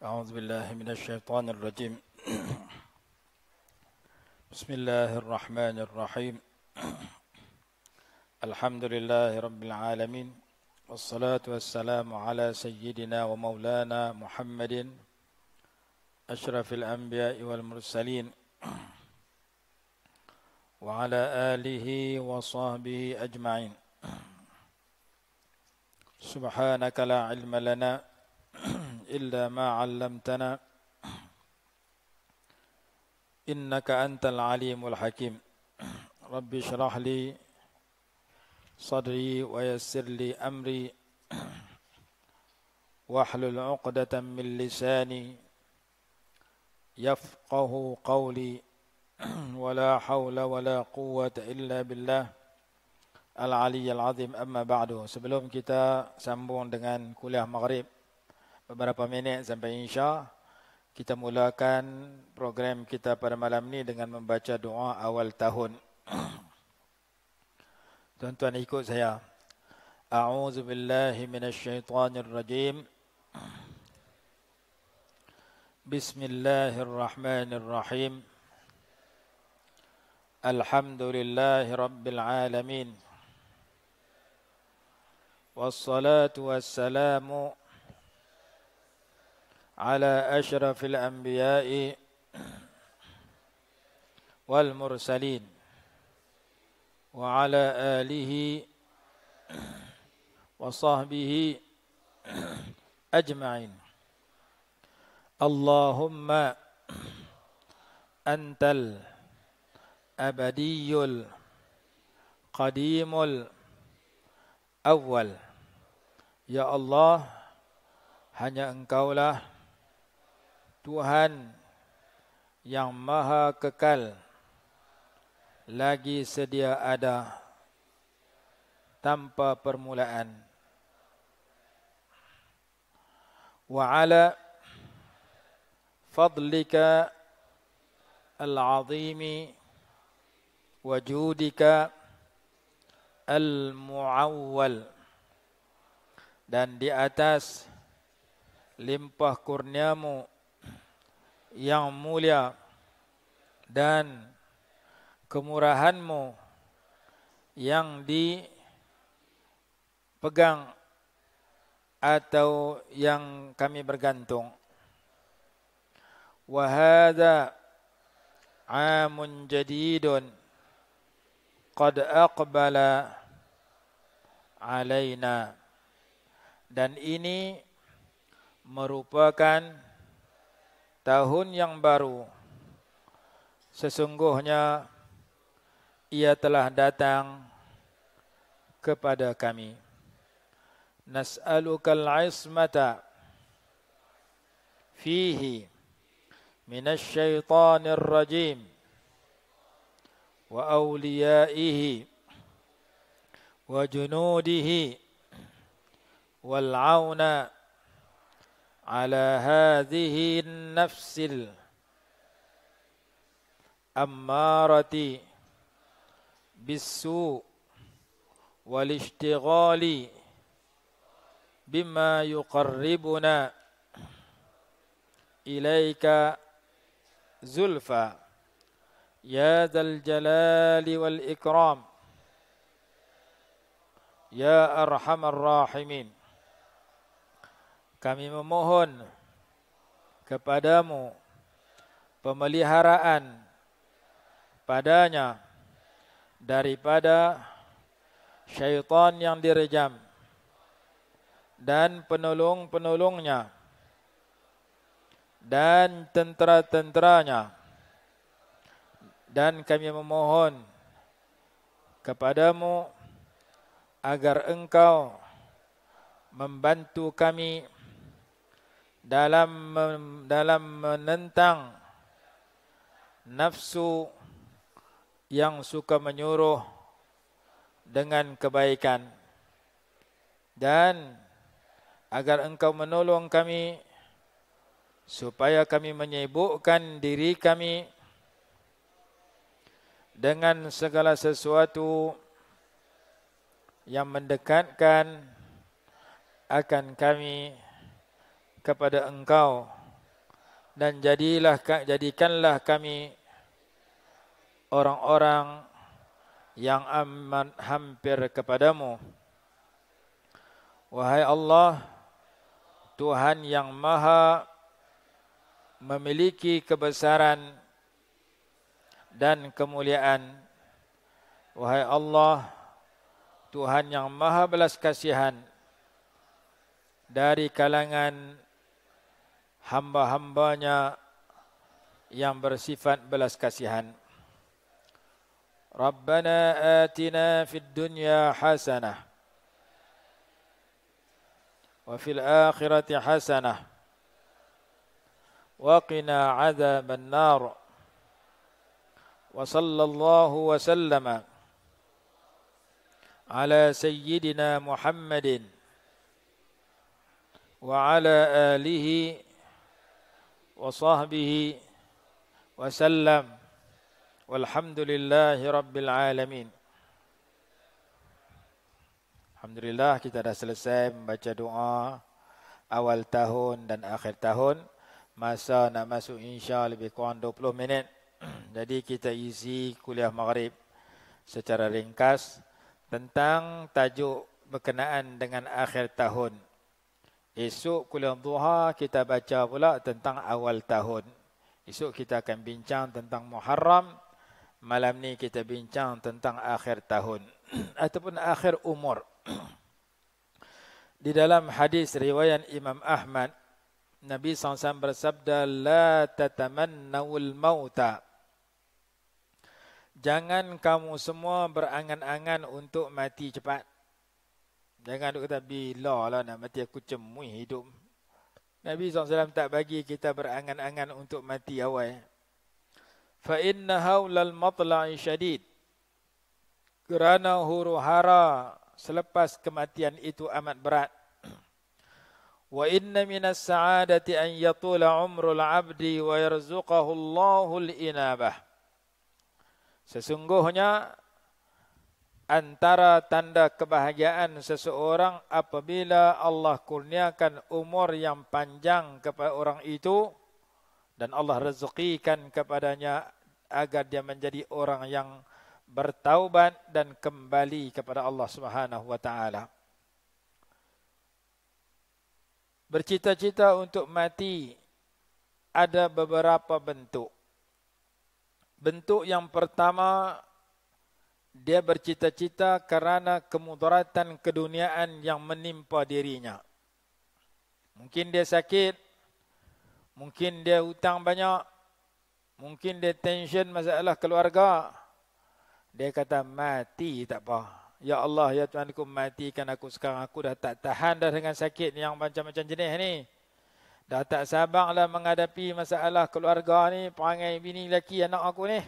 أعوذ بالله من الشيطان الرجيم بسم الله الرحمن الرحيم الحمد لله رب العالمين والصلاة والسلام على سيدنا ومولانا محمد أشرف الأنبياء والمرسلين وعلى آله وصحبه أجمعين سبحانك لا علم لنا إلا ما علمتنا إنك أنت العليم الحكيم ربي اشرح لي صدري ويسر لي أمري واحلل عقدة من لساني يفقه قولي ولا حول ولا قوة إلا بالله العلي العظيم أما بعد sebelum kita sambung dengan kuliah maghrib beberapa minit sampai insya kita mulakan program kita pada malam ni dengan membaca doa awal tahun. Tuan-tuan ikut saya. A'udzu billahi minasyaitonir rajim. Bismillahirrahmanirrahim. Alhamdulillahirabbil alamin. Wassalatu wassalamu على أشرف الأنبياء والمرسلين وعلى آله وصحبه أجمعين اللهم أنت الأبدي القديم الأول يا الله hanya engkaulah Tuhan yang maha kekal lagi sedia ada tanpa permulaan wa ala fadlika al-azimi wajudika al-muawwal dan di atas limpah kurniamu yang mulia dan kemurahanmu yang dipegang atau yang kami bergantung. Wahada amun jadidun qad aqbala alaina. Dan ini merupakan tahun yang baru sesungguhnya ia telah datang kepada kami nas'alukal ismata fihi minasyaitanir rajim wa awliyaihi wa junudihi wal auna على هذه النفس الأمارة بالسوء والاشتغال بما يقربنا إليك زلفى يا ذا الجلال والإكرام يا أرحم الراحمين kami memohon kepadamu pemeliharaan padanya daripada syaitan yang direjam dan penolong-penolongnya dan tentera-tenteranya dan kami memohon kepadamu agar engkau membantu kami dalam dalam menentang nafsu yang suka menyuruh dengan kebaikan dan agar engkau menolong kami supaya kami menyibukkan diri kami dengan segala sesuatu yang mendekatkan akan kami kepada engkau dan jadilah jadikanlah kami orang-orang yang amat hampir kepadamu wahai Allah Tuhan yang maha memiliki kebesaran dan kemuliaan wahai Allah Tuhan yang maha belas kasihan dari kalangan hamba-hambanya yang bersifat belas kasihan. Rabbana atina fid dunya hasanah wa fil akhirati hasanah wa qina adzaban nar. Wa sallallahu wa sallama ala على سيدنا wa ala alihi وصحبه وسلم والحمد لله رب العالمين Alhamdulillah kita dah selesai membaca doa awal tahun dan akhir tahun. Masa nak masuk insya lebih kurang 20 minit. Jadi kita isi kuliah maghrib secara ringkas tentang tajuk berkenaan dengan akhir tahun. Esok kuliah duha kita baca pula tentang awal tahun. Esok kita akan bincang tentang Muharram. Malam ni kita bincang tentang akhir tahun. ataupun akhir umur. Di dalam hadis riwayat Imam Ahmad. Nabi SAW bersabda. La tatamannawul mauta. Jangan kamu semua berangan-angan untuk mati cepat. Jangan duk kata bila lah nak mati aku cemui hidup. Nabi SAW tak bagi kita berangan-angan untuk mati awal. Fa inna haulal matla'i syadid. Kerana huru hara selepas kematian itu amat berat. Wa inna minas sa'adati an yatula umrul abdi wa yarzuqahu al inabah. Sesungguhnya antara tanda kebahagiaan seseorang apabila Allah kurniakan umur yang panjang kepada orang itu dan Allah rezekikan kepadanya agar dia menjadi orang yang bertaubat dan kembali kepada Allah Subhanahu wa taala. Bercita-cita untuk mati ada beberapa bentuk. Bentuk yang pertama dia bercita-cita kerana kemudaratan keduniaan yang menimpa dirinya. Mungkin dia sakit, mungkin dia hutang banyak, mungkin dia tension masalah keluarga. Dia kata mati tak apa. Ya Allah, ya Tuhan aku matikan aku sekarang. Aku dah tak tahan dah dengan sakit yang macam-macam jenis ni. Dah tak sabarlah menghadapi masalah keluarga ni, perangai bini lelaki anak aku ni.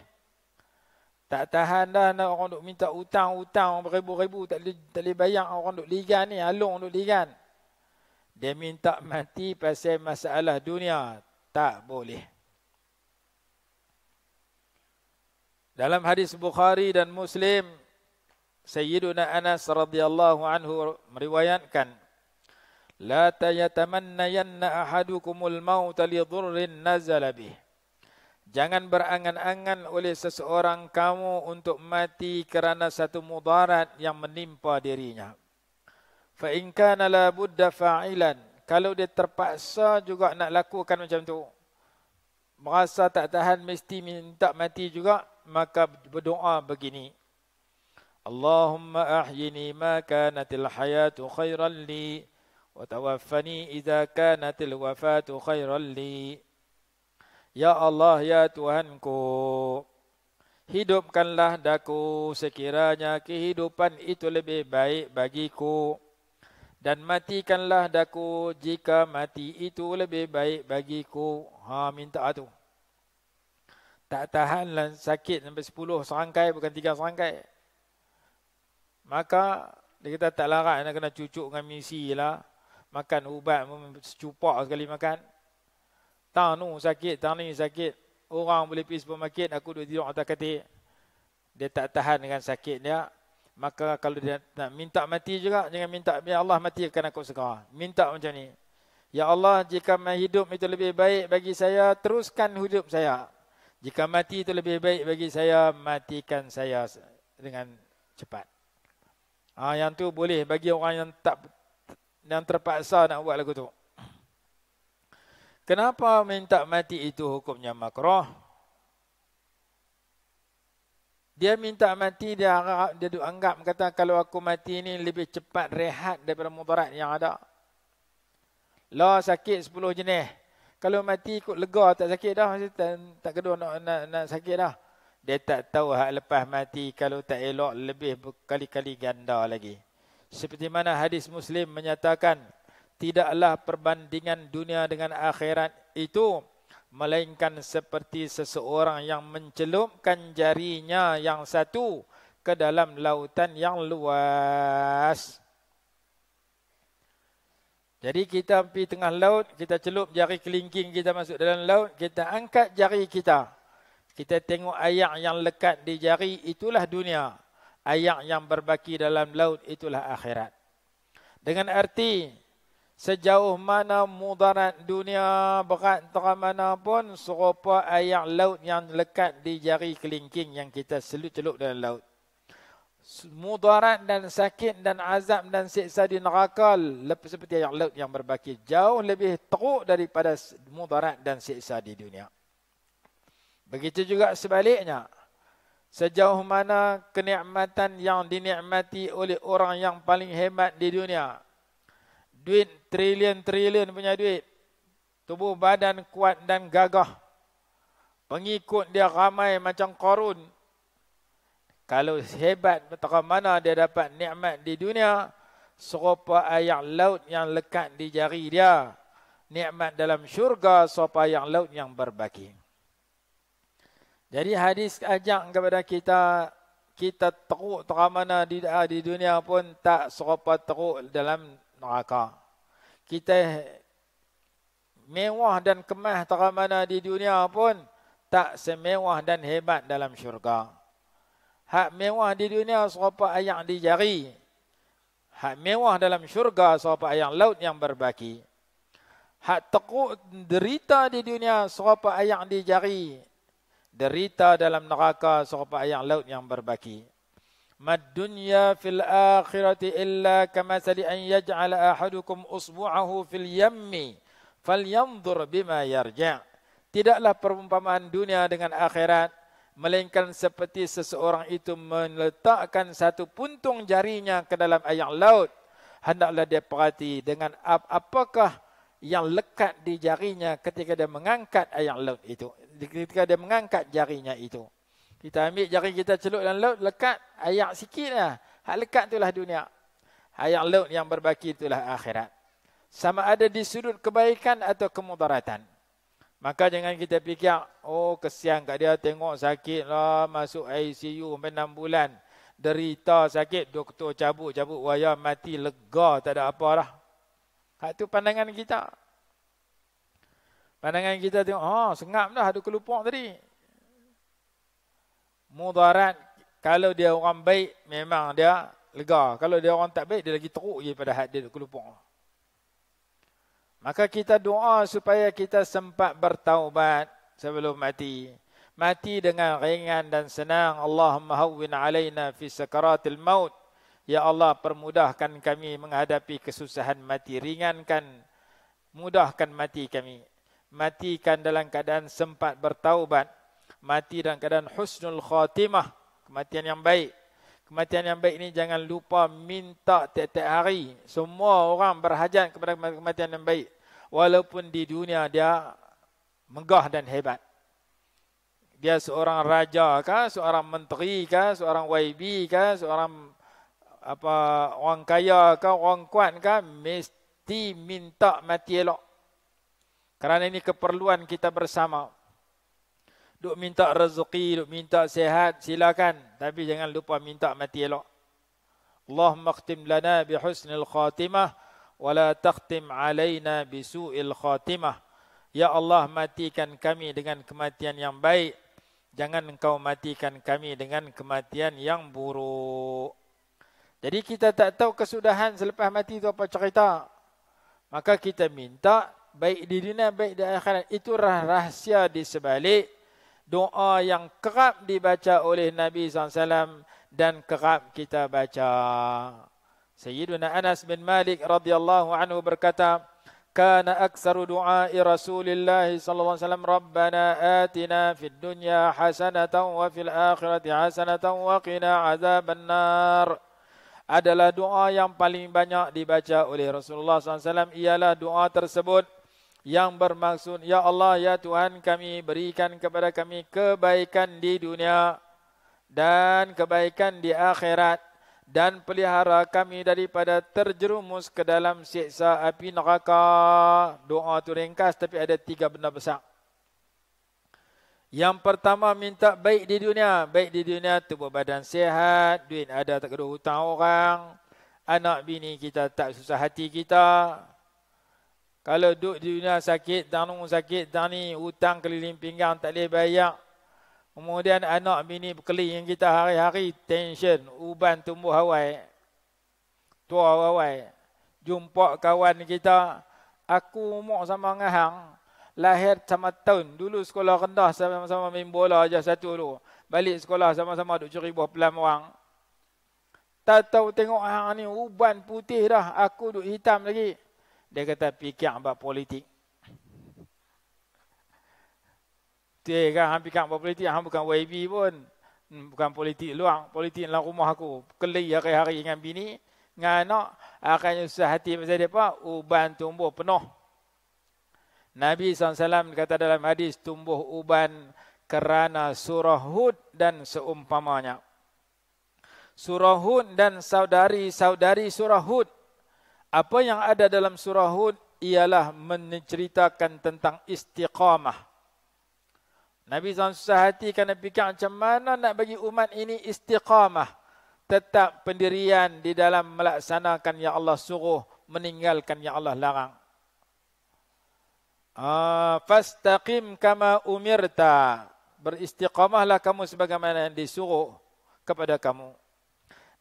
Tak tahan dah nak orang duk minta hutang-hutang beribu-ribu tak boleh tak boleh bayar orang duk ligan ni along duk ligan. Dia minta mati pasal masalah dunia. Tak boleh. Dalam hadis Bukhari dan Muslim Sayyiduna Anas radhiyallahu anhu meriwayatkan La tayatamannayanna ahadukumul maut li dhurrin nazala bih Jangan berangan-angan oleh seseorang kamu untuk mati kerana satu mudarat yang menimpa dirinya. Fa in kana la budda fa'ilan. Kalau dia terpaksa juga nak lakukan macam tu. Merasa tak tahan mesti minta mati juga, maka berdoa begini. Allahumma ahyini ma kanatil hayatu khairan li wa tawaffani idza kanatil wafatu khairan li. Ya Allah, Ya Tuhanku, hidupkanlah daku sekiranya kehidupan itu lebih baik bagiku. Dan matikanlah daku jika mati itu lebih baik bagiku. Ha, minta tu. Tak tahanlah sakit sampai sepuluh serangkai bukan tiga serangkai. Maka, dia kata tak larat nak kena cucuk dengan misi lah. Makan ubat, secupak sekali makan. Tanu sakit, tanu sakit. Orang boleh pergi supermarket, aku duduk tidur atas katik. Dia tak tahan dengan sakit dia. Maka kalau dia nak minta mati juga, jangan minta. ya Allah matikan aku sekarang. Minta macam ni. Ya Allah, jika hidup itu lebih baik bagi saya, teruskan hidup saya. Jika mati itu lebih baik bagi saya, matikan saya dengan cepat. Ha, yang tu boleh bagi orang yang tak yang terpaksa nak buat lagu tu. Kenapa minta mati itu hukumnya makroh? Dia minta mati, dia, dia anggap kata kalau aku mati ini lebih cepat rehat daripada mudarat yang ada. Lah sakit sepuluh jenis. Kalau mati ikut lega tak sakit dah. Tak, tak kedua nak, nak, nak sakit dah. Dia tak tahu hak lepas mati kalau tak elok lebih berkali-kali ganda lagi. Seperti mana hadis Muslim menyatakan tidaklah perbandingan dunia dengan akhirat itu melainkan seperti seseorang yang mencelupkan jarinya yang satu ke dalam lautan yang luas. Jadi kita pergi tengah laut, kita celup jari kelingking kita masuk dalam laut, kita angkat jari kita. Kita tengok ayak yang lekat di jari, itulah dunia. Ayak yang berbaki dalam laut, itulah akhirat. Dengan erti, Sejauh mana mudarat dunia berat tak mana pun serupa air laut yang lekat di jari kelingking yang kita selut-celuk dalam laut. Mudarat dan sakit dan azab dan siksa di neraka lebih seperti air laut yang berbaki jauh lebih teruk daripada mudarat dan siksa di dunia. Begitu juga sebaliknya. Sejauh mana kenikmatan yang dinikmati oleh orang yang paling hebat di dunia duit trilion-trilion punya duit. Tubuh badan kuat dan gagah. Pengikut dia ramai macam korun. Kalau hebat betapa mana dia dapat nikmat di dunia, serupa air laut yang lekat di jari dia. Nikmat dalam syurga serupa air laut yang berbaki. Jadi hadis ajak kepada kita, kita teruk teramana di, di dunia pun tak serupa teruk dalam neraka. Kita mewah dan kemah tak mana di dunia pun tak semewah dan hebat dalam syurga. Hak mewah di dunia serupa ayak di jari. Hak mewah dalam syurga serupa ayak laut yang berbaki. Hak tekuk derita di dunia serupa ayak di jari. Derita dalam neraka serupa ayak laut yang berbaki. ما الدنيا في الآخرة إلا كمثل أن يجعل أحدكم أصبعه في اليم فلينظر bima yarja. Tidaklah perumpamaan dunia dengan akhirat melainkan seperti seseorang itu meletakkan satu puntung jarinya ke dalam air laut hendaklah dia perhati dengan ap- apakah yang lekat di jarinya ketika dia mengangkat air laut itu ketika dia mengangkat jarinya itu kita ambil jari kita celup dalam laut, lekat, ayak sikitlah. Hak lekat itulah dunia. Ayak laut yang berbaki itulah akhirat. Sama ada di sudut kebaikan atau kemudaratan. Maka jangan kita fikir, oh kesian kat dia tengok sakit lah masuk ICU 6 bulan. Derita sakit, doktor cabut-cabut, waya mati, lega, tak ada apa lah. Itu pandangan kita. Pandangan kita tengok, oh ah, sengap dah, ada kelupak tadi mudarat kalau dia orang baik memang dia lega kalau dia orang tak baik dia lagi teruk daripada had dia kelupur maka kita doa supaya kita sempat bertaubat sebelum mati mati dengan ringan dan senang Allahumma hawwin alaina fi sakaratil maut ya Allah permudahkan kami menghadapi kesusahan mati ringankan mudahkan mati kami matikan dalam keadaan sempat bertaubat mati dalam keadaan husnul khatimah, kematian yang baik. Kematian yang baik ini jangan lupa minta tiap-tiap hari. Semua orang berhajat kepada kematian yang baik. Walaupun di dunia dia megah dan hebat. Dia seorang raja kah, seorang menteri kah, seorang YB kah, seorang apa orang kaya kah, orang kuat kah, mesti minta mati elok. Kerana ini keperluan kita bersama. Duk minta rezeki, duk minta sehat, silakan. Tapi jangan lupa minta mati elok. Allah khtim lana bi husnil khatimah wa la takhtim bi su'il khatimah. Ya Allah, matikan kami dengan kematian yang baik. Jangan engkau matikan kami dengan kematian yang buruk. Jadi kita tak tahu kesudahan selepas mati itu apa cerita. Maka kita minta baik di dunia, baik di akhirat. Itu rahsia di sebalik doa yang kerap dibaca oleh Nabi SAW dan kerap kita baca. Sayyiduna Anas bin Malik radhiyallahu anhu berkata, "Kan aktsaru doa Rasulullah sallallahu alaihi wasallam, Rabbana atina fi dunya hasanat wa fil akhirat hasanat wa qina azaban nar." Adalah doa yang paling banyak dibaca oleh Rasulullah sallallahu alaihi wasallam ialah doa tersebut yang bermaksud ya Allah ya Tuhan kami berikan kepada kami kebaikan di dunia dan kebaikan di akhirat dan pelihara kami daripada terjerumus ke dalam siksa api neraka. Doa tu ringkas tapi ada tiga benda besar. Yang pertama minta baik di dunia. Baik di dunia tubuh badan sihat, duit ada tak kena hutang orang. Anak bini kita tak susah hati kita. Kalau duduk di dunia sakit, tanung sakit, dani hutang keliling pinggang tak boleh bayar. Kemudian anak bini berkeliling kita hari-hari tension, uban tumbuh hawai. Tua hawai. Jumpa kawan kita. Aku umur sama dengan hang. Lahir sama tahun. Dulu sekolah rendah sama-sama main bola aja satu dulu. Balik sekolah sama-sama duduk cari buah pelan orang. Tak tahu tengok hang ni uban putih dah. Aku duduk hitam lagi. Dia kata fikir ambak politik. Dia kata hang fikir bab politik, hang bukan YB pun. Hmm, bukan politik luar, politik dalam rumah aku. Kelih hari-hari dengan bini, dengan anak. Akhirnya susah hati macam dia apa? Uban tumbuh penuh. Nabi SAW kata dalam hadis, tumbuh uban kerana surah Hud dan seumpamanya. Surah Hud dan saudari-saudari surah Hud apa yang ada dalam surah Hud ialah menceritakan tentang istiqamah. Nabi SAW hati kerana fikir macam mana nak bagi umat ini istiqamah. Tetap pendirian di dalam melaksanakan yang Allah suruh meninggalkan yang Allah larang. Ah, fastaqim kama umirta. Beristiqamahlah kamu sebagaimana yang disuruh kepada kamu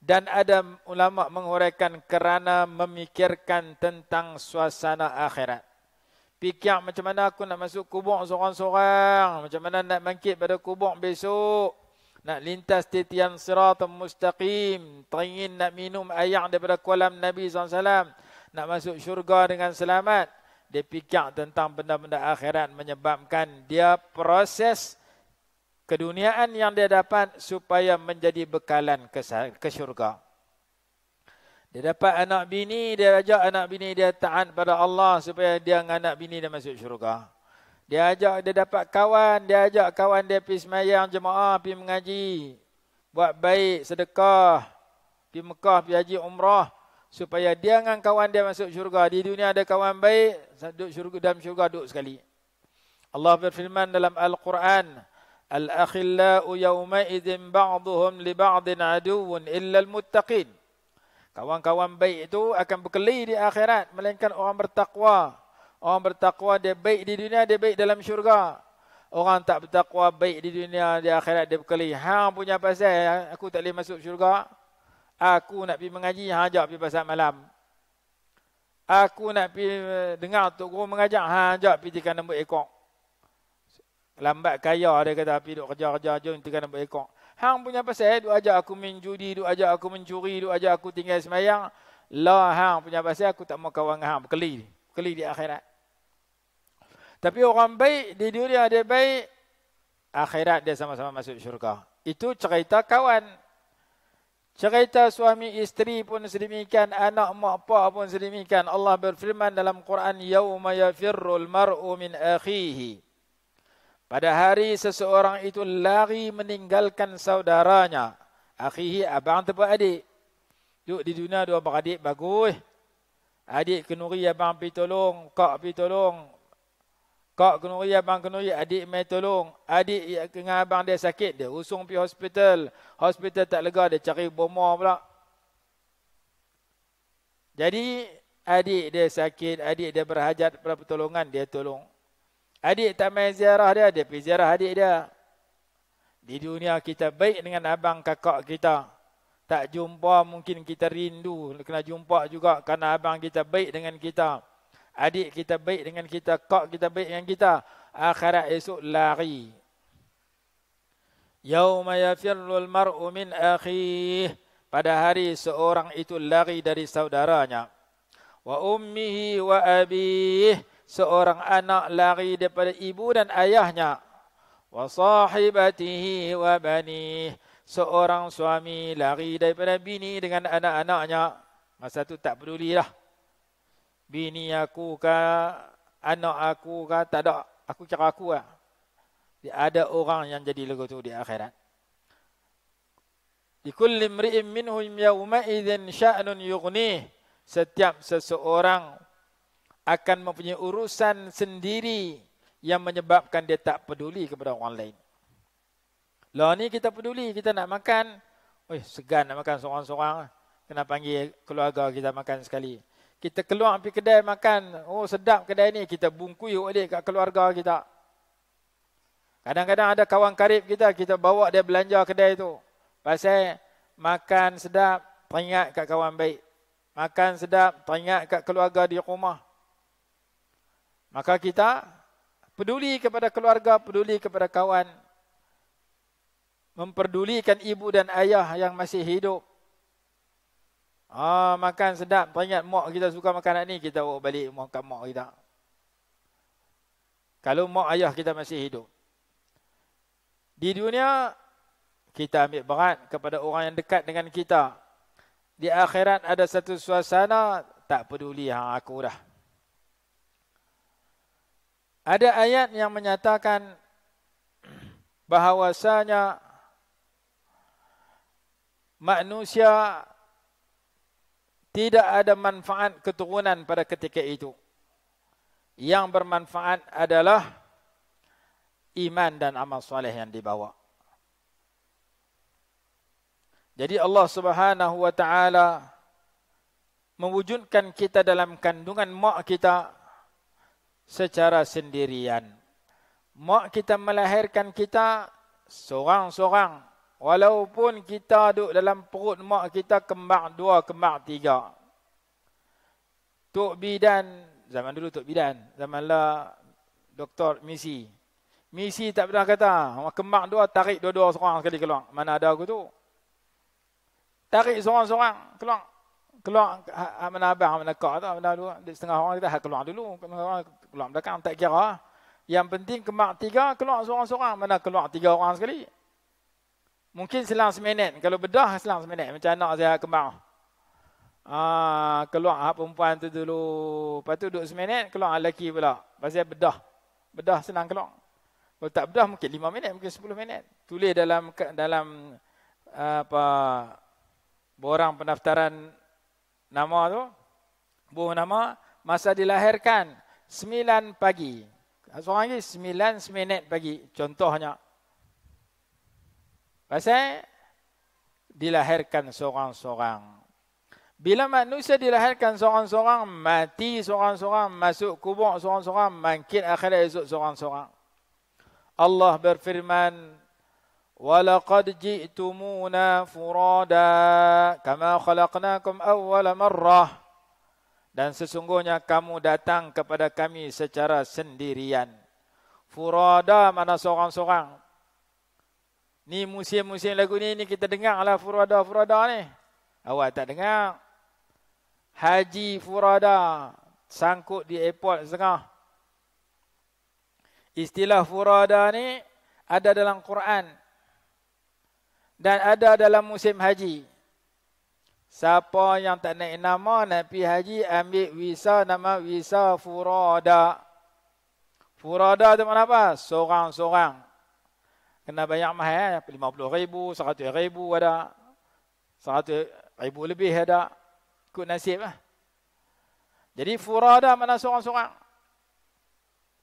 dan ada ulama menguraikan kerana memikirkan tentang suasana akhirat. Pikir macam mana aku nak masuk kubur seorang-seorang, macam mana nak bangkit pada kubur besok. Nak lintas titian siratul mustaqim, teringin nak minum ayam daripada kolam Nabi SAW. Nak masuk syurga dengan selamat. Dia pikir tentang benda-benda akhirat menyebabkan dia proses keduniaan yang dia dapat supaya menjadi bekalan ke syurga. Dia dapat anak bini, dia ajak anak bini dia taat pada Allah supaya dia dengan anak bini dia masuk syurga. Dia ajak dia dapat kawan, dia ajak kawan dia pergi semayang jemaah, pergi mengaji, buat baik, sedekah, pergi Mekah, pergi haji umrah supaya dia dengan kawan dia masuk syurga. Di dunia ada kawan baik, duduk syurga dalam syurga duduk sekali. Allah berfirman dalam Al-Quran, Al-Akhil الأخلاء يومئذ بعضهم لبعض عدو إلا Muttaqin. Kawan-kawan baik itu akan berkeli di akhirat. Melainkan orang bertakwa. Orang bertakwa dia baik di dunia, dia baik dalam syurga. Orang tak bertakwa baik di dunia, di akhirat dia berkeli. Hang punya pasal, aku tak boleh masuk syurga. Aku nak pergi mengaji, hang ajak pergi pasal malam. Aku nak pergi eh, dengar Tok Guru mengajak, hang ajak pergi tikan nombor ekor. Lambat kaya dia kata api duk kerja-kerja jom kita kena berekor. Hang punya pasal eh, duk ajak aku main judi, duk ajak aku mencuri, duk ajak aku tinggal semayang. Lah hang punya pasal aku tak mau kawan dengan hang. Berkeli. Berkeli di akhirat. Tapi orang baik di dunia dia baik. Akhirat dia sama-sama masuk syurga. Itu cerita kawan. Cerita suami isteri pun sedemikian, anak mak pak pun sedemikian. Allah berfirman dalam Quran, "Yauma yafirrul mar'u min akhihi." Pada hari seseorang itu lari meninggalkan saudaranya. Akhihi abang tepuk adik. Duk di dunia dua beradik bagus. Adik kenuri abang pergi tolong. Kak pergi tolong. Kak kenuri abang kenuri. Adik main tolong. Adik dengan abang dia sakit. Dia usung pergi hospital. Hospital tak lega. Dia cari bomba pula. Jadi adik dia sakit. Adik dia berhajat pada pertolongan. Dia tolong. Adik tak main ziarah dia, dia pergi ziarah adik dia. Di dunia kita baik dengan abang kakak kita. Tak jumpa mungkin kita rindu. Kena jumpa juga kerana abang kita baik dengan kita. Adik kita baik dengan kita. Kak kita baik dengan kita. Akhirat esok lari. Yawma yafirul mar'u min akhih. Pada hari seorang itu lari dari saudaranya. Wa ummihi wa abihi seorang anak lari daripada ibu dan ayahnya wa sahibatihi wa bani seorang suami lari daripada bini dengan anak-anaknya masa tu tak pedulilah bini aku ke anak aku ke tak ada aku cakap aku lah. Dia ada orang yang jadi lagu tu di akhirat. Di kulli mri'in minhum yawma idzin sya'nun yughni setiap seseorang akan mempunyai urusan sendiri yang menyebabkan dia tak peduli kepada orang lain. Lah ni kita peduli, kita nak makan. Oi, segan nak makan seorang-seorang. Kena panggil keluarga kita makan sekali. Kita keluar pergi kedai makan. Oh, sedap kedai ni. Kita bungkui oleh kat keluarga kita. Kadang-kadang ada kawan karib kita, kita bawa dia belanja kedai tu. Pasal makan sedap, teringat kat kawan baik. Makan sedap, teringat kat keluarga di rumah. Maka kita peduli kepada keluarga, peduli kepada kawan. Memperdulikan ibu dan ayah yang masih hidup. Ah Makan sedap, ingat mak kita suka makanan ni, kita bawa balik makan mak kita. Kalau mak ayah kita masih hidup. Di dunia, kita ambil berat kepada orang yang dekat dengan kita. Di akhirat ada satu suasana, tak peduli yang ha, aku dah. Ada ayat yang menyatakan bahawasanya manusia tidak ada manfaat keturunan pada ketika itu. Yang bermanfaat adalah iman dan amal soleh yang dibawa. Jadi Allah Subhanahu wa taala mewujudkan kita dalam kandungan mak kita secara sendirian. Mak kita melahirkan kita seorang-seorang. Walaupun kita duduk dalam perut mak kita kembang dua, kembang tiga. Tok Bidan, zaman dulu Tok Bidan, zaman lah Doktor Misi. Misi tak pernah kata, kembang dua, tarik dua-dua seorang sekali keluar. Mana ada aku tu? Tarik seorang-seorang keluar keluar hak ha, mana abang ha, mana kak tu mana dulu setengah orang kita hak keluar dulu keluar keluar belakang tak kira yang penting kemak tiga keluar seorang-seorang mana keluar tiga orang sekali mungkin selang seminit kalau bedah selang seminit macam anak saya kemak ah keluar hak perempuan tu dulu lepas tu duduk seminit keluar ha, lelaki pula pasal bedah bedah senang keluar kalau tak bedah mungkin lima minit mungkin sepuluh minit tulis dalam dalam apa borang pendaftaran nama tu. Bu nama masa dilahirkan 9 pagi. Seorang lagi 9 minit pagi contohnya. Pasal dilahirkan seorang-seorang. Bila manusia dilahirkan seorang-seorang, mati seorang-seorang, masuk kubur seorang-seorang, mungkin akhirat esok seorang-seorang. Allah berfirman, ولقد جئتمونا فرادا كما خلقناكم أول مرة dan sesungguhnya kamu datang kepada kami secara sendirian. Furada mana seorang-seorang. Ni musim-musim lagu ni, ni kita dengar lah Furada, Furada ni. Awak tak dengar. Haji Furada. Sangkut di airport setengah. Istilah Furada ni ada dalam Quran dan ada dalam musim haji. Siapa yang tak naik nama nak pergi haji ambil visa nama visa furada. Furada tu mana apa? Seorang-seorang. Kena banyak mahal, ya. Eh? 50 ribu, 100 ribu ada. 100 ribu lebih ada. Ikut nasib lah. Jadi furada mana seorang-seorang.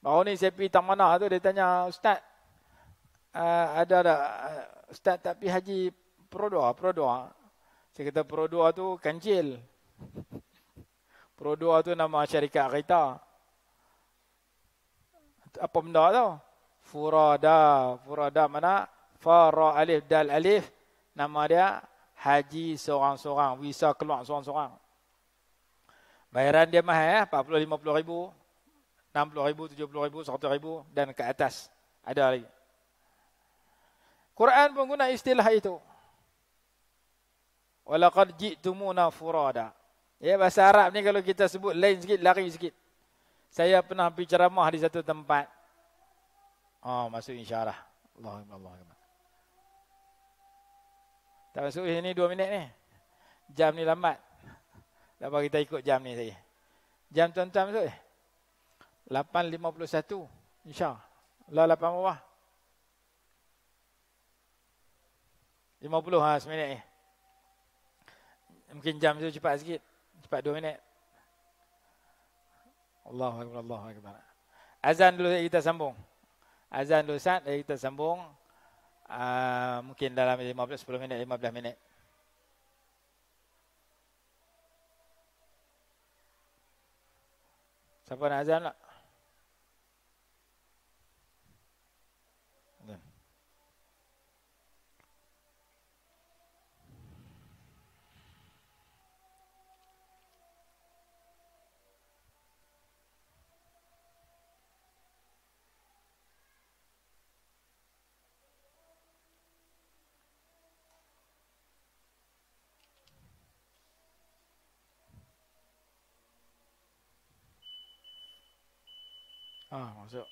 Baru ni saya pergi tak tu, dia tanya, Ustaz, uh, ada ada ah, ustaz tapi haji prodoa prodoa saya kata prodoa tu kancil prodoa tu nama syarikat kereta apa benda tu furada furada mana fara alif dal alif nama dia haji seorang-seorang visa keluar seorang-seorang bayaran dia mahal eh 40 50 ribu 60 ribu 70 ribu 100 ribu dan ke atas ada lagi Quran pun guna istilah itu. Walaqad ji'tumuna furada. Ya bahasa Arab ni kalau kita sebut lain sikit lari sikit. Saya pernah pergi ceramah di satu tempat. Oh masuk insyarah. Allahumma Allah. Tak masuk ini dua minit ni. Jam ni lambat. Tak apa kita ikut jam ni saja. Jam tuan-tuan masuk eh. 8.51. InsyaAllah. Lah 8 bawah. 50 ha 1 minit ni. Mungkin jam tu cepat sikit. Cepat 2 minit. Allahu akbar Allahu akbar. Azan dulu kita sambung. Azan dulu sat kita sambung. Uh, mungkin dalam 15 10 minit 15 minit. Siapa nak azan nak? Lah? 啊，王叔。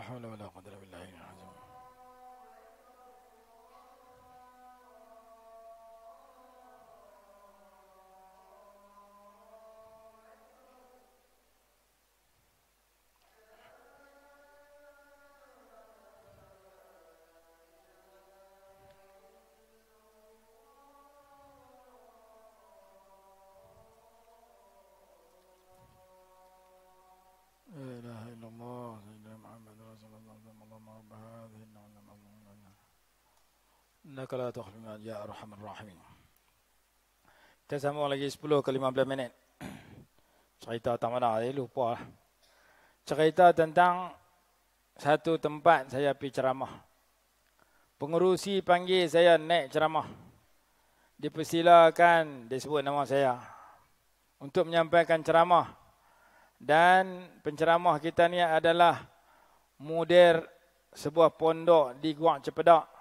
حول ولا قدر بالله rahmatullahi wa barakatuh ya arhamar rahimin. Kita sambung lagi 10 ke 15 minit. Cerita tamana ni eh, lupa. Eh. Cerita tentang satu tempat saya pergi ceramah. Pengerusi panggil saya naik ceramah. Dipersilakan disebut nama saya untuk menyampaikan ceramah. Dan penceramah kita ni adalah mudir sebuah pondok di Guang Cepedak.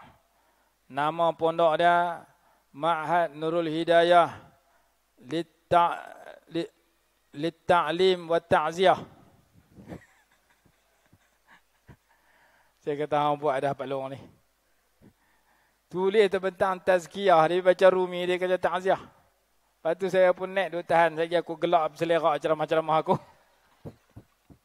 Nama pondok dia Ma'had Nurul Hidayah Litta'lim wa ta'ziah. Saya kata hang buat dah dapat lorong ni. Tulis tentang tazkiyah dia baca Rumi dia kata ta'ziah. Lepas tu saya pun naik dua tahan lagi aku gelap selera ceramah-ceramah aku.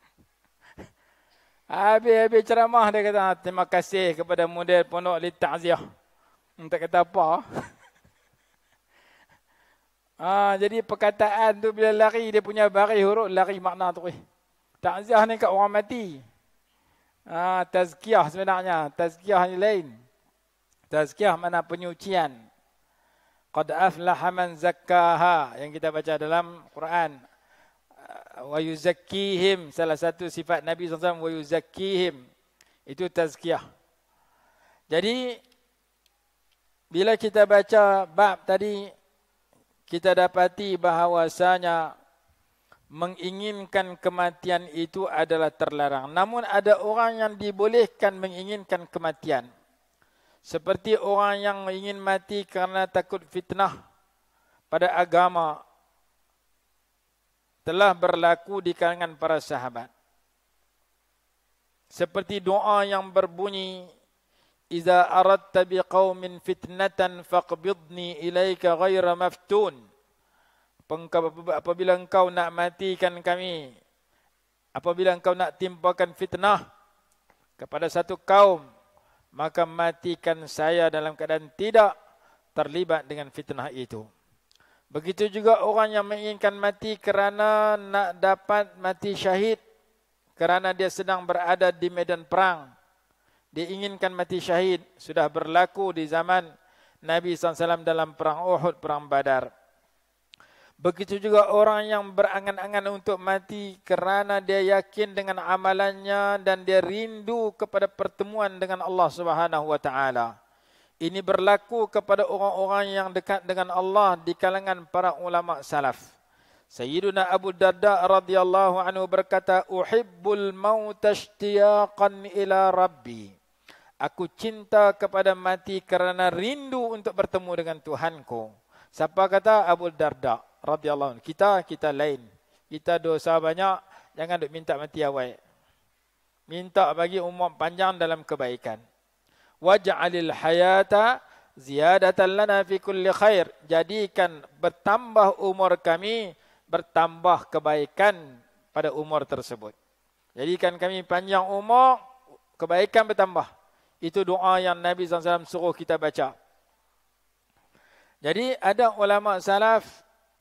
Habis-habis ceramah dia kata ha, terima kasih kepada model pondok Litta'ziah. ta'ziah. Entah kata apa. ha, jadi perkataan tu bila lari dia punya bari huruf lari makna tu. Takziah ni kat orang mati. Ha, tazkiah sebenarnya. Tazkiah ni lain. Tazkiah mana penyucian. Qad aflaha man zakkaha. Yang kita baca dalam Quran. Wa yuzakkihim. Salah satu sifat Nabi SAW. Wa yuzakkihim. Itu tazkiah. Jadi bila kita baca bab tadi kita dapati bahawasanya menginginkan kematian itu adalah terlarang. Namun ada orang yang dibolehkan menginginkan kematian. Seperti orang yang ingin mati kerana takut fitnah pada agama telah berlaku di kalangan para sahabat. Seperti doa yang berbunyi إذا أردت بقوم fitnatan, فاقبضني إليك غير مفتون apabila engkau nak matikan kami apabila engkau nak timpakan fitnah kepada satu kaum maka matikan saya dalam keadaan tidak terlibat dengan fitnah itu begitu juga orang yang menginginkan mati kerana nak dapat mati syahid kerana dia sedang berada di medan perang diinginkan mati syahid sudah berlaku di zaman Nabi SAW dalam perang Uhud, perang Badar. Begitu juga orang yang berangan-angan untuk mati kerana dia yakin dengan amalannya dan dia rindu kepada pertemuan dengan Allah Subhanahu wa taala. Ini berlaku kepada orang-orang yang dekat dengan Allah di kalangan para ulama salaf. Sayyiduna Abu Darda radhiyallahu anhu berkata, "Uhibbul maut ila rabbi." Aku cinta kepada mati kerana rindu untuk bertemu dengan Tuhanku. Siapa kata Abu Darda radhiyallahu anhu. Kita kita lain. Kita dosa banyak, jangan duk minta mati awal. Minta bagi umur panjang dalam kebaikan. Waj'alil hayata ziyadatan lana fi kulli khair. Jadikan bertambah umur kami bertambah kebaikan pada umur tersebut. Jadikan kami panjang umur, kebaikan bertambah. Itu doa yang Nabi SAW suruh kita baca. Jadi ada ulama salaf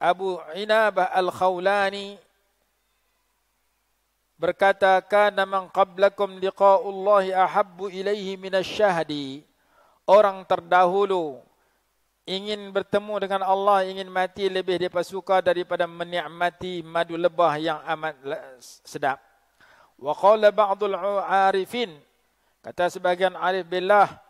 Abu Inabah Al-Khawlani berkata, Kana man qablakum liqa'ullahi ahabbu ilaihi minasyahdi. Orang terdahulu ingin bertemu dengan Allah, ingin mati lebih dia suka daripada menikmati madu lebah yang amat sedap. Wa qala ba'dul arifin, Kata sebagian alif billah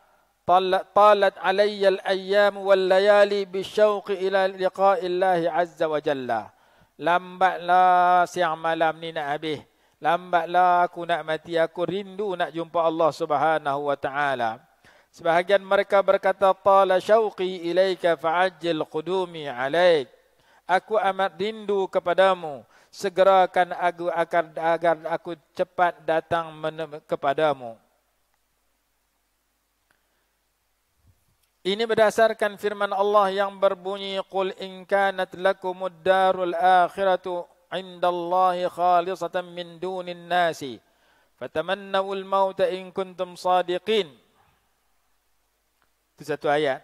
talat talat alayya al-ayyam wal layali bi syauqi ila liqa'i Allah azza wa jalla. Lambatlah siang malam ni nak habis. Lambatlah aku nak mati, aku rindu nak jumpa Allah Subhanahu wa taala. Sebahagian mereka berkata tala syauqi ilaika fa'ajjil qudumi alaik. Aku amat rindu kepadamu. Segerakan aku agar, agar aku cepat datang kepadamu. kepadamu. Ini berdasarkan firman Allah yang berbunyi qul in kanat lakumud darul akhiratu indallahi khalisatan min dunin nasi fatamannawul maut in kuntum sadiqin. Itu satu ayat.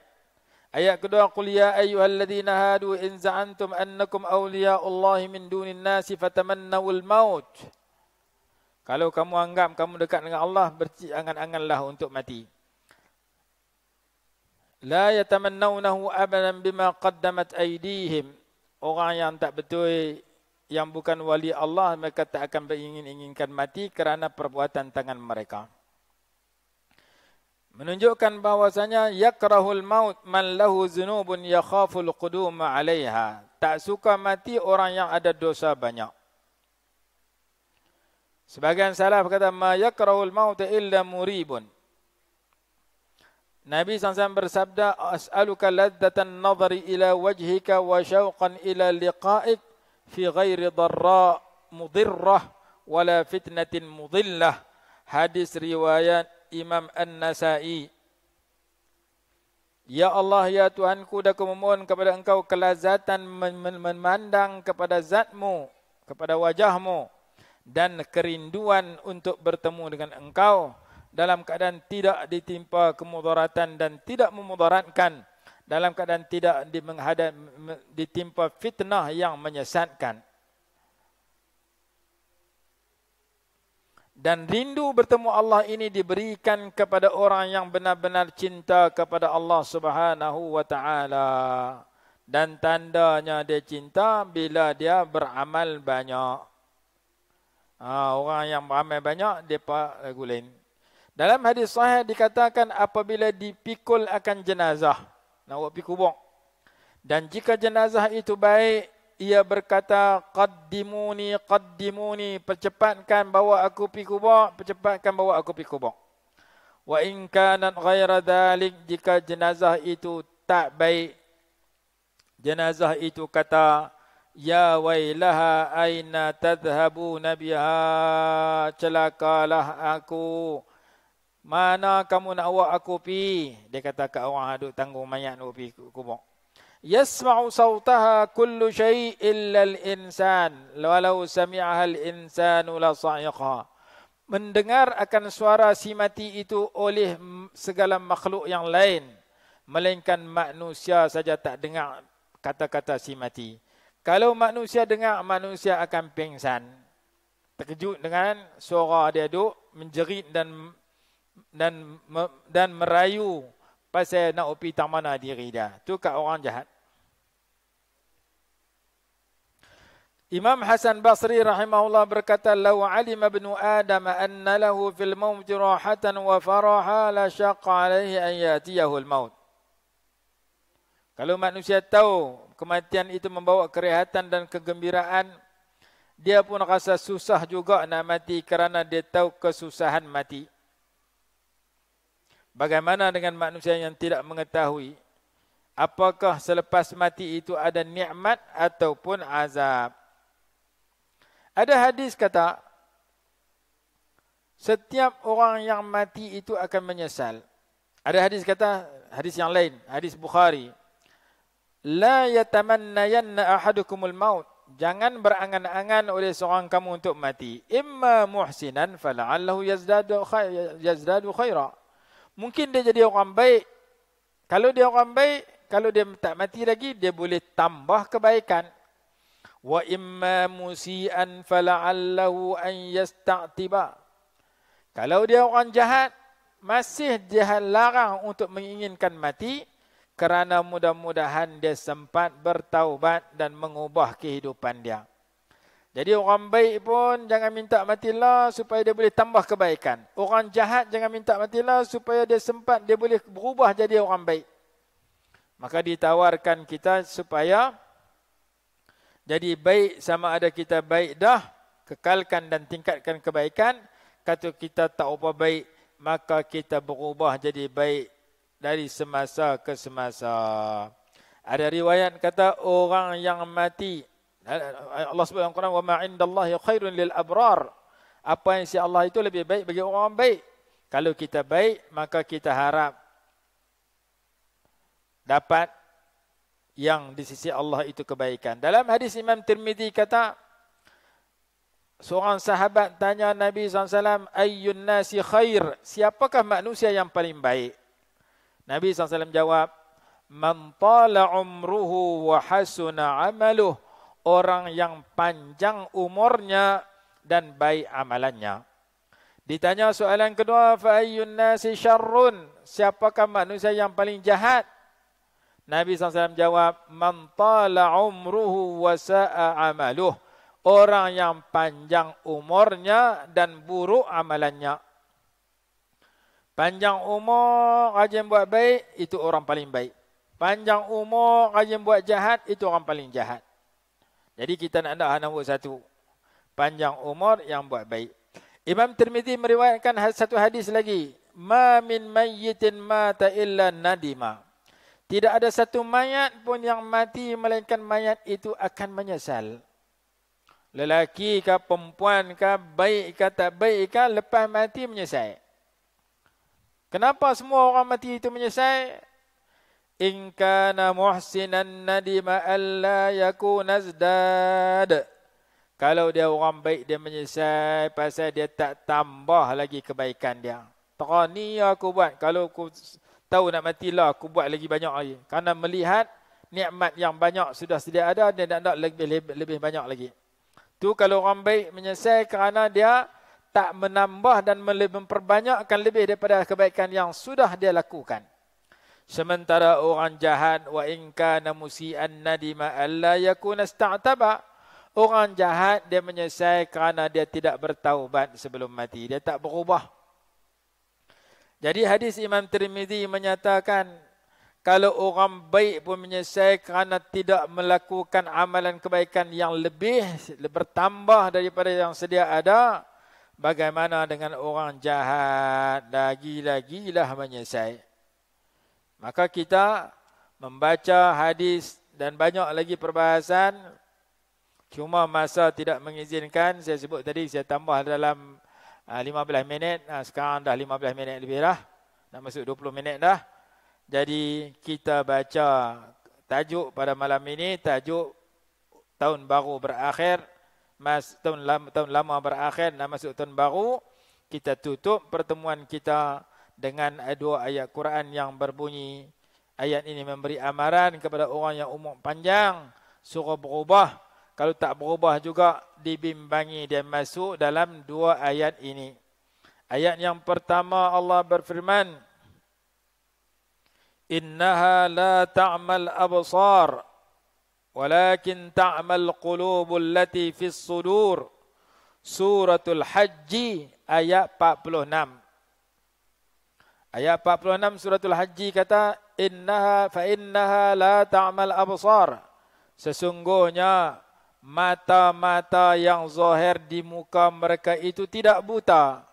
Ayat kedua qul ya ayyuhalladzina hadu in za'antum annakum awliyaullahi min dunin nasi fatamannawul maut. Kalau kamu anggap kamu dekat dengan Allah, berci angan-anganlah untuk mati. لا يتمنونه أبدا بما قدمت أيديهم orang yang tak betul yang bukan wali Allah mereka tak akan ingin-inginkan mati kerana perbuatan tangan mereka menunjukkan bahwasanya yakrahul maut man lahu zunubun yakhaful quduma 'alayha tak suka mati orang yang ada dosa banyak sebagian salaf kata ma yakrahul maut illa muribun Nabi SAW bersabda, As'aluka laddatan nazari ila wajhika wa syauqan ila liqa'ik fi ghairi darra mudirrah wala fitnatin mudillah. Hadis riwayat Imam An-Nasai. Ya Allah, Ya Tuhanku, aku memohon kepada engkau kelazatan memandang kepada zatmu, kepada wajahmu, dan kerinduan untuk bertemu dengan engkau dalam keadaan tidak ditimpa kemudaratan dan tidak memudaratkan dalam keadaan tidak di menghadap, ditimpa fitnah yang menyesatkan dan rindu bertemu Allah ini diberikan kepada orang yang benar-benar cinta kepada Allah Subhanahu wa taala dan tandanya dia cinta bila dia beramal banyak ha, orang yang beramal banyak dia pak regulin dalam hadis sahih dikatakan apabila dipikul akan jenazah. nawa pikubok. Dan jika jenazah itu baik, ia berkata, Qaddimuni, Qaddimuni, percepatkan bawa aku pikubok, percepatkan bawa aku pikubok. Wa inkanan ghaira dhalik, jika jenazah itu tak baik, jenazah itu kata, Ya wailaha aina tadhabu nabiha celakalah aku. Mana kamu nak awak aku pi? Dia kata ke awak aduk tanggung mayat nak pi kubur. Yasma'u sawtaha kullu syai' illa al-insan. Walau sami'aha al-insanu la sa'iqa. Mendengar akan suara si mati itu oleh segala makhluk yang lain. Melainkan manusia saja tak dengar kata-kata si mati. Kalau manusia dengar, manusia akan pingsan. Terkejut dengan suara dia duk menjerit dan dan dan merayu pasal nak opi tang diri dia. Tu kat orang jahat. Imam Hasan Basri rahimahullah berkata, "Law alim ibn Adam an lahu fil maut rahatan wa faraha la syaqqa alaihi an yatiyahu al maut." Kalau manusia tahu kematian itu membawa kerehatan dan kegembiraan, dia pun rasa susah juga nak mati kerana dia tahu kesusahan mati. Bagaimana dengan manusia yang tidak mengetahui apakah selepas mati itu ada nikmat ataupun azab? Ada hadis kata setiap orang yang mati itu akan menyesal. Ada hadis kata hadis yang lain, hadis Bukhari. La yatamannayanna ahadukumul maut. Jangan berangan-angan oleh seorang kamu untuk mati. Imma muhsinan fal'allahu yazdadu khayra mungkin dia jadi orang baik. Kalau dia orang baik, kalau dia tak mati lagi, dia boleh tambah kebaikan. Wa imma musian fala'allahu an yasta'tiba. Kalau dia orang jahat, masih dia larang untuk menginginkan mati kerana mudah-mudahan dia sempat bertaubat dan mengubah kehidupan dia. Jadi orang baik pun jangan minta matilah supaya dia boleh tambah kebaikan. Orang jahat jangan minta matilah supaya dia sempat dia boleh berubah jadi orang baik. Maka ditawarkan kita supaya jadi baik sama ada kita baik dah kekalkan dan tingkatkan kebaikan. Kata kita tak ubah baik maka kita berubah jadi baik dari semasa ke semasa. Ada riwayat kata orang yang mati Allah sebut dalam Quran wa ma indallahi khairun lil abrar. Apa yang si Allah itu lebih baik bagi orang baik. Kalau kita baik, maka kita harap dapat yang di sisi Allah itu kebaikan. Dalam hadis Imam Tirmizi kata seorang sahabat tanya Nabi SAW, Ayyun nasi khair, siapakah manusia yang paling baik? Nabi SAW jawab, Man tala umruhu wa hasuna amaluh, orang yang panjang umurnya dan baik amalannya. Ditanya soalan kedua, fa'ayyun nasi syarrun, siapakah manusia yang paling jahat? Nabi SAW jawab, man tala umruhu wa sa'a amaluh. Orang yang panjang umurnya dan buruk amalannya. Panjang umur rajin buat baik, itu orang paling baik. Panjang umur rajin buat jahat, itu orang paling jahat. Jadi kita nak dah nombor satu. Panjang umur yang buat baik. Imam Tirmizi meriwayatkan satu hadis lagi. Ma min mayyitin mata illa nadima. Tidak ada satu mayat pun yang mati melainkan mayat itu akan menyesal. Lelaki ke perempuan ke baik ke tak baik ke lepas mati menyesal. Kenapa semua orang mati itu menyesal? In kana muhsinan nadima alla yakuna zdad. Kalau dia orang baik dia menyesal pasal dia tak tambah lagi kebaikan dia. Tak ni aku buat. Kalau aku tahu nak mati lah, aku buat lagi banyak lagi. Karena melihat nikmat yang banyak sudah sedia ada dia nak nak lebih, lebih, lebih banyak lagi. Tu kalau orang baik menyesal kerana dia tak menambah dan memperbanyakkan lebih daripada kebaikan yang sudah dia lakukan. Sementara orang jahat wa in kana musian nadima alla yakuna sta'taba. Orang jahat dia menyesal kerana dia tidak bertaubat sebelum mati. Dia tak berubah. Jadi hadis Imam Tirmizi menyatakan kalau orang baik pun menyesal kerana tidak melakukan amalan kebaikan yang lebih bertambah daripada yang sedia ada, bagaimana dengan orang jahat lagi-lagilah menyesal. Maka kita membaca hadis dan banyak lagi perbahasan. Cuma masa tidak mengizinkan. Saya sebut tadi saya tambah dalam 15 ah, minit. Ah, sekarang dah 15 minit lebih dah. Dah masuk 20 minit dah. Jadi kita baca tajuk pada malam ini. Tajuk tahun baru berakhir. Mas, tahun, lama, tahun lama berakhir dan masuk tahun baru. Kita tutup pertemuan Kita dengan eh, dua ayat Quran yang berbunyi ayat ini memberi amaran kepada orang yang umur panjang suruh berubah kalau tak berubah juga dibimbangi dan masuk dalam dua ayat ini ayat yang pertama Allah berfirman innaha la ta'mal absar walakin ta'mal qulubul lati fis sudur suratul hajj ayat 46 Ayat 46 suratul Haji kata Inna fa Inna la ta'mal absar. Sesungguhnya mata-mata yang zahir di muka mereka itu tidak buta.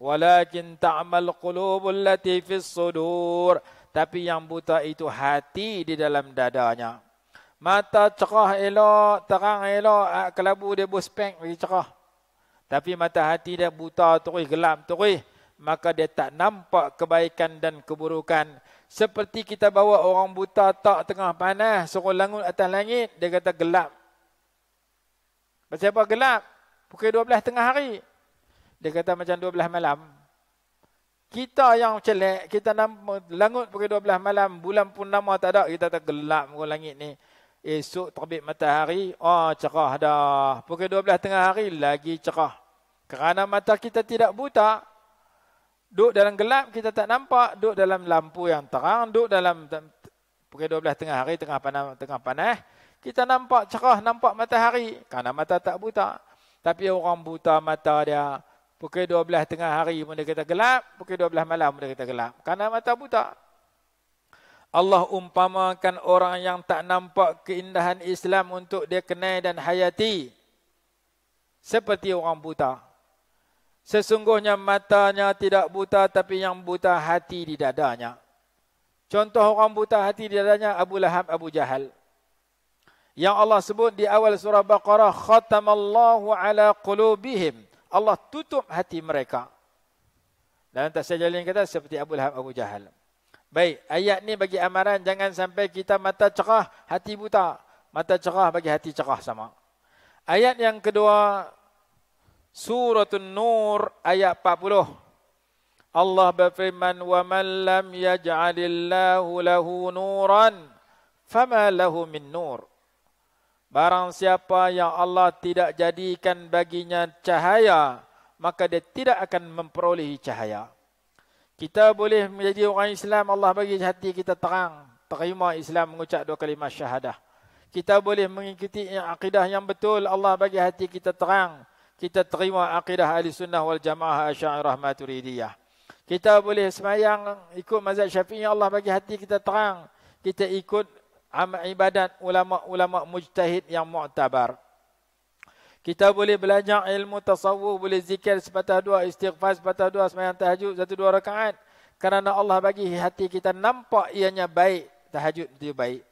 Walakin ta'mal qulubul lati fis sudur. Tapi yang buta itu hati di dalam dadanya. Mata cerah elok, terang elok, ah, kelabu dia bospek bagi cerah. Tapi mata hati dia buta, terus gelap, terus maka dia tak nampak kebaikan dan keburukan. Seperti kita bawa orang buta tak tengah panas, suruh langut atas langit, dia kata gelap. Macam apa gelap? Pukul 12 tengah hari. Dia kata macam 12 malam. Kita yang celek, kita nampak langut pukul 12 malam, bulan pun lama tak ada, kita tak gelap pukul langit ni. Esok terbit matahari, oh cerah dah. Pukul 12 tengah hari, lagi cerah. Kerana mata kita tidak buta, Duduk dalam gelap kita tak nampak, duduk dalam lampu yang terang, duduk dalam pukul 12 tengah hari tengah panas tengah panas, kita nampak cerah, nampak matahari karena mata tak buta. Tapi orang buta mata dia pukul 12 tengah hari pun dia kata gelap, pukul 12 malam pun dia kata gelap karena mata buta. Allah umpamakan orang yang tak nampak keindahan Islam untuk dia kenai dan hayati seperti orang buta. Sesungguhnya matanya tidak buta tapi yang buta hati di dadanya. Contoh orang buta hati di dadanya Abu Lahab Abu Jahal. Yang Allah sebut di awal surah Baqarah khatamallahu ala qulubihim. Allah tutup hati mereka. Dan tak saya kata seperti Abu Lahab Abu Jahal. Baik, ayat ni bagi amaran jangan sampai kita mata cerah, hati buta. Mata cerah bagi hati cerah sama. Ayat yang kedua Suratun Nur ayat 40. Allah berfirman, "Wa man lam yaj'alillahu lahu nuran, fama lahu min nur." Barang siapa yang Allah tidak jadikan baginya cahaya, maka dia tidak akan memperolehi cahaya. Kita boleh menjadi orang Islam, Allah bagi hati kita terang. Terima Islam mengucap dua kalimah syahadah. Kita boleh mengikuti akidah yang betul, Allah bagi hati kita terang kita terima akidah ahli sunnah wal jamaah asyairah maturidiyah. Kita boleh semayang ikut mazhab syafi'i Allah bagi hati kita terang. Kita ikut ibadat ulama-ulama mujtahid yang mu'tabar. Kita boleh belajar ilmu tasawuf, boleh zikir sepatah dua, istighfar sepatah dua, semayang tahajud, satu dua rakaat. Kerana Allah bagi hati kita nampak ianya baik, tahajud itu baik.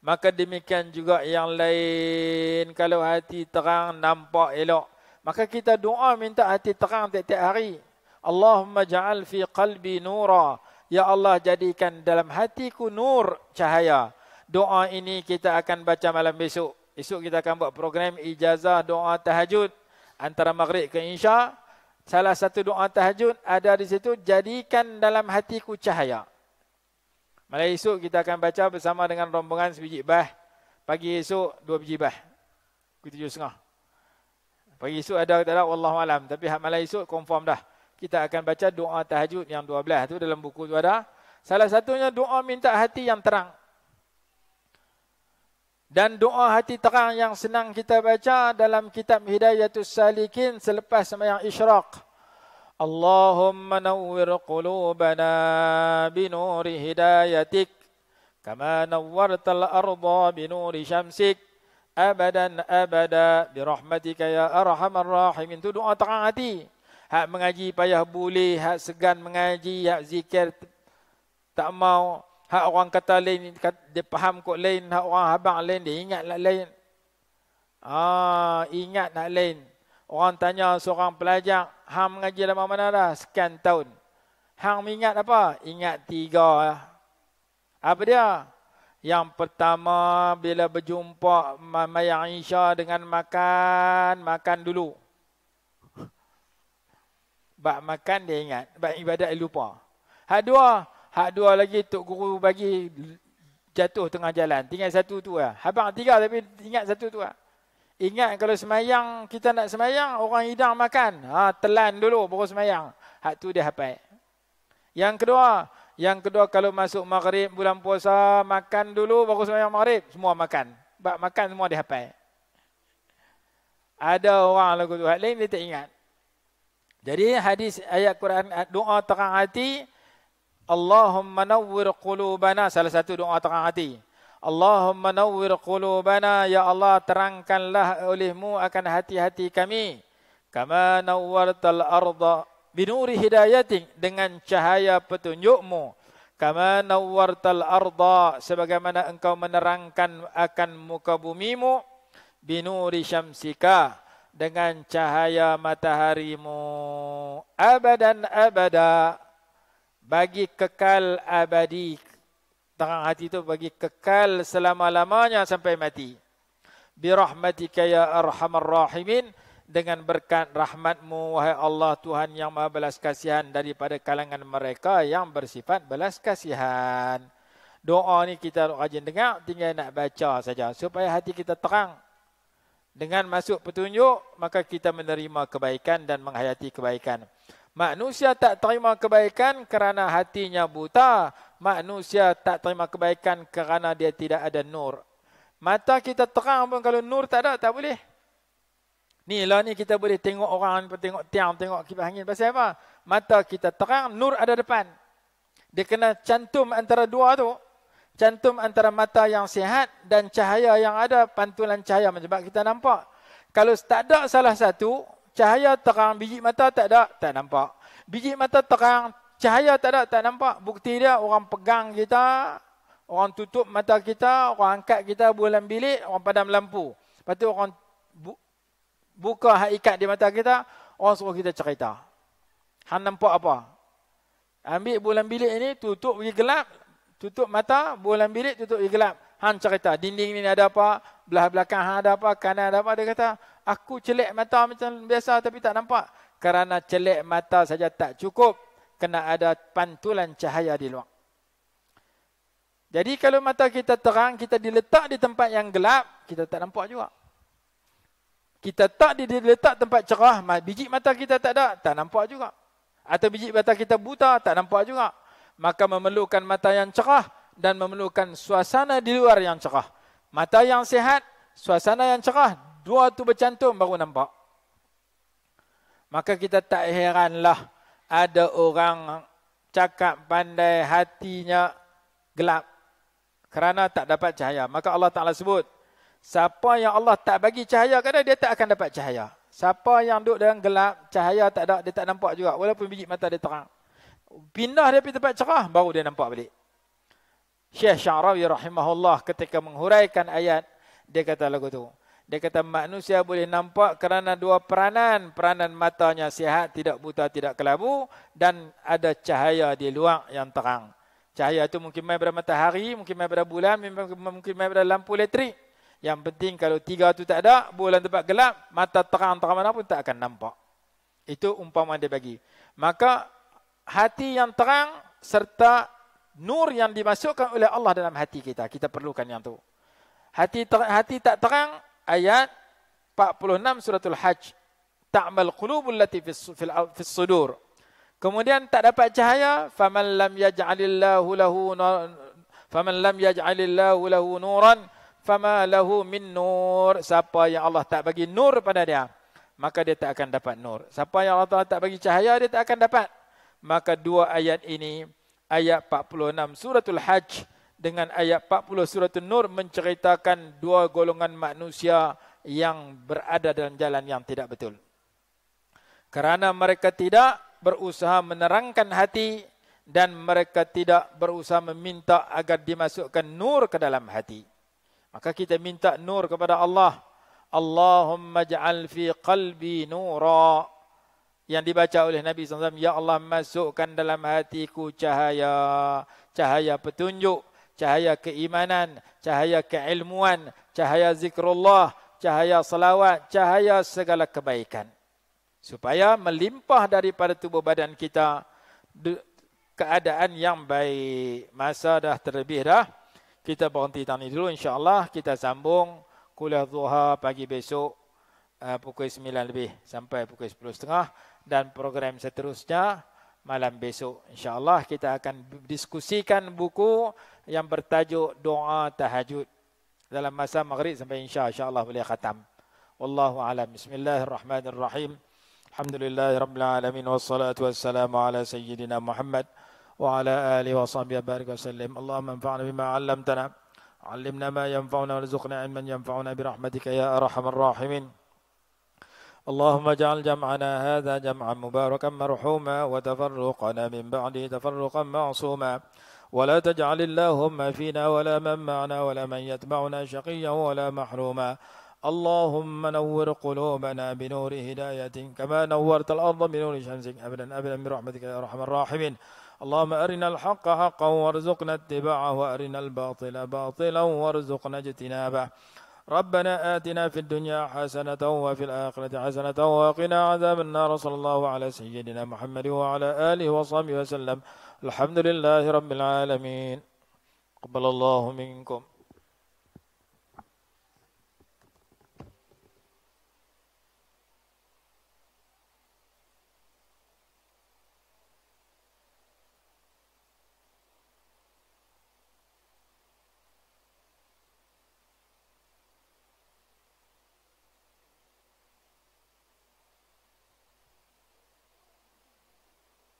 Maka demikian juga yang lain. Kalau hati terang, nampak elok. Maka kita doa minta hati terang tiap-tiap hari. Allahumma ja'al fi qalbi nura. Ya Allah jadikan dalam hatiku nur cahaya. Doa ini kita akan baca malam besok. Esok kita akan buat program ijazah doa tahajud. Antara maghrib ke insya. Salah satu doa tahajud ada di situ. Jadikan dalam hatiku cahaya. Malam esok kita akan baca bersama dengan rombongan sebiji bah. Pagi esok dua biji bah. Kutujuh setengah. Pagi esok ada tak Allah malam, tapi hak malam esok confirm dah. Kita akan baca doa tahajud yang 12 tu dalam buku tu ada. Salah satunya doa minta hati yang terang. Dan doa hati terang yang senang kita baca dalam kitab Hidayatul Salikin selepas sembahyang isyraq. Allahumma nawwir qulubana bi nuri hidayatik kama nawwartal arba bi nuri syamsik abadan abada bi rahmatika ya arhamar rahimin tu doa tengah hati hak mengaji payah boleh hak segan mengaji hak zikir tak mau hak orang kata lain dia faham kok lain hak orang habang lain dia ingat lah lain ah ingat nak lain orang tanya seorang pelajar hang mengaji lama mana dah sekian tahun hang ingat apa ingat tiga apa dia yang pertama bila berjumpa mayang Isya dengan makan, makan dulu. Bak makan dia ingat, bak ibadat dia lupa. Hak dua, hak dua lagi tok guru bagi jatuh tengah jalan. Tinggal satu tu lah. Habang tiga tapi ingat satu tu lah. Ingat kalau semayang, kita nak semayang, orang hidang makan. Ha, telan dulu baru semayang. Hak tu dia hapai. Yang kedua, yang kedua kalau masuk maghrib bulan puasa makan dulu baru sembahyang maghrib semua makan. Bak makan semua dihafal. Ada orang lagu tu lain dia tak ingat. Jadi hadis ayat Quran eh, doa terang hati Allahumma nawwir qulubana salah satu doa terang hati. Allahumma nawwir qulubana ya Allah terangkanlah olehmu akan hati-hati kami. Kama nawwartal arda binuri hidayatin dengan cahaya petunjukmu kama nawwartal arda sebagaimana engkau menerangkan akan muka bumimu binuri syamsika dengan cahaya mataharimu abadan abada bagi kekal abadi terang hati itu bagi kekal selama-lamanya sampai mati birahmatika ya arhamar rahimin dengan berkat rahmatmu, wahai Allah Tuhan yang maha belas kasihan daripada kalangan mereka yang bersifat belas kasihan. Doa ni kita rajin dengar, tinggal nak baca saja supaya hati kita terang. Dengan masuk petunjuk, maka kita menerima kebaikan dan menghayati kebaikan. Manusia tak terima kebaikan kerana hatinya buta. Manusia tak terima kebaikan kerana dia tidak ada nur. Mata kita terang pun kalau nur tak ada, tak boleh. Ni lah ni kita boleh tengok orang, tengok tiang, tengok kipas angin. Pasal apa? Mata kita terang, nur ada depan. Dia kena cantum antara dua tu. Cantum antara mata yang sihat dan cahaya yang ada, pantulan cahaya menyebab kita nampak. Kalau tak ada salah satu, cahaya terang, biji mata tak ada, tak nampak. Biji mata terang, cahaya tak ada, tak nampak. Bukti dia orang pegang kita, orang tutup mata kita, orang angkat kita bulan bilik, orang padam lampu. Lepas tu orang buka hakikat di mata kita, orang suruh kita cerita. Han nampak apa? Ambil bulan bilik ini, tutup pergi gelap, tutup mata, bulan bilik tutup pergi gelap. Han cerita, dinding ini ada apa, belah belakang Han ada apa, kanan ada apa. Dia kata, aku celik mata macam biasa tapi tak nampak. Kerana celik mata saja tak cukup, kena ada pantulan cahaya di luar. Jadi kalau mata kita terang, kita diletak di tempat yang gelap, kita tak nampak juga kita tak diletak tempat cerah, biji mata kita tak ada, tak nampak juga. Atau biji mata kita buta, tak nampak juga. Maka memerlukan mata yang cerah dan memerlukan suasana di luar yang cerah. Mata yang sihat, suasana yang cerah, dua tu bercantum baru nampak. Maka kita tak heranlah ada orang cakap pandai hatinya gelap kerana tak dapat cahaya. Maka Allah Ta'ala sebut, Siapa yang Allah tak bagi cahaya kepada dia tak akan dapat cahaya. Siapa yang duduk dalam gelap, cahaya tak ada, dia tak nampak juga walaupun biji mata dia terang. Pindah dia pergi tempat cerah baru dia nampak balik. Syekh Syarawi rahimahullah ketika menghuraikan ayat dia kata lagu tu. Dia kata manusia boleh nampak kerana dua peranan. Peranan matanya sihat, tidak buta, tidak kelabu. Dan ada cahaya di luar yang terang. Cahaya itu mungkin main pada matahari, mungkin main pada bulan, mungkin main pada lampu elektrik. Yang penting kalau tiga tu tak ada, bulan tempat gelap, mata terang terang mana pun tak akan nampak. Itu umpama dia bagi. Maka hati yang terang serta nur yang dimasukkan oleh Allah dalam hati kita. Kita perlukan yang tu. Hati ter, hati tak terang, ayat 46 suratul hajj. Ta'mal qulubul lati fis sudur. Kemudian tak dapat cahaya, faman lam yaj'alillahu lahu faman lam yaj'alillahu lahu nuran fama lahu min nur siapa yang Allah tak bagi nur pada dia maka dia tak akan dapat nur siapa yang Allah tak bagi cahaya dia tak akan dapat maka dua ayat ini ayat 46 suratul hajj dengan ayat 40 suratul nur menceritakan dua golongan manusia yang berada dalam jalan yang tidak betul kerana mereka tidak berusaha menerangkan hati dan mereka tidak berusaha meminta agar dimasukkan nur ke dalam hati. Maka kita minta nur kepada Allah. Allahumma ja'al fi qalbi nura. Yang dibaca oleh Nabi SAW. Ya Allah masukkan dalam hatiku cahaya. Cahaya petunjuk. Cahaya keimanan. Cahaya keilmuan. Cahaya zikrullah. Cahaya salawat. Cahaya segala kebaikan. Supaya melimpah daripada tubuh badan kita. Keadaan yang baik. Masa dah terlebih dah kita berhenti tadi dulu insyaallah kita sambung kuliah zuha pagi besok eh, pukul 9 lebih sampai pukul 10.30 dan program seterusnya malam besok insyaallah kita akan diskusikan buku yang bertajuk doa tahajud dalam masa maghrib sampai insya insyaallah boleh khatam wallahu alam bismillahirrahmanirrahim alhamdulillahirabbil alamin wassalatu wassalamu ala sayyidina muhammad وعلى آله وصحبه بارك وسلم اللهم انفعنا بما علمتنا علمنا ما ينفعنا وارزقنا علما ينفعنا برحمتك يا أرحم الراحمين اللهم اجعل جمعنا هذا جمعا مباركا مرحوما وتفرقنا من بعده تفرقا معصوما ولا تجعل اللهم فينا ولا من معنا ولا من يتبعنا شقيا ولا محروما اللهم نور قلوبنا بنور هداية كما نورت الأرض بنور شمسك أبدا أبدا برحمتك يا أرحم الراحمين اللهم أرنا الحق حقا وارزقنا اتباعه وأرنا الباطل باطلا وارزقنا اجتنابه ربنا آتنا في الدنيا حسنة وفي الآخرة حسنة وقنا عذاب النار صلى الله على سيدنا محمد وعلى آله وصحبه وسلم الحمد لله رب العالمين قبل الله منكم